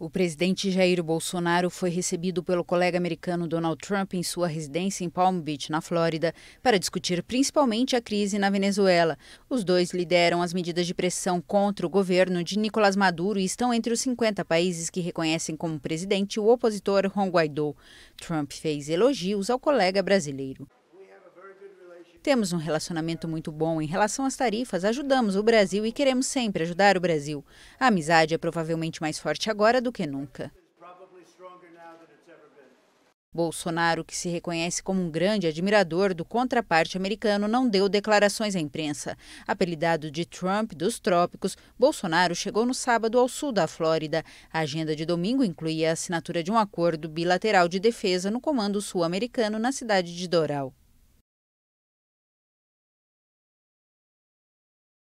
O presidente Jair Bolsonaro foi recebido pelo colega americano Donald Trump em sua residência em Palm Beach, na Flórida, para discutir principalmente a crise na Venezuela. Os dois lideram as medidas de pressão contra o governo de Nicolás Maduro e estão entre os 50 países que reconhecem como presidente o opositor Juan Guaidó. Trump fez elogios ao colega brasileiro. Temos um relacionamento muito bom em relação às tarifas, ajudamos o Brasil e queremos sempre ajudar o Brasil. A amizade é provavelmente mais forte agora do que nunca. Bolsonaro, que se reconhece como um grande admirador do contraparte americano, não deu declarações à imprensa. Apelidado de Trump dos trópicos, Bolsonaro chegou no sábado ao sul da Flórida. A agenda de domingo incluía a assinatura de um acordo bilateral de defesa no Comando Sul-Americano na cidade de Doral.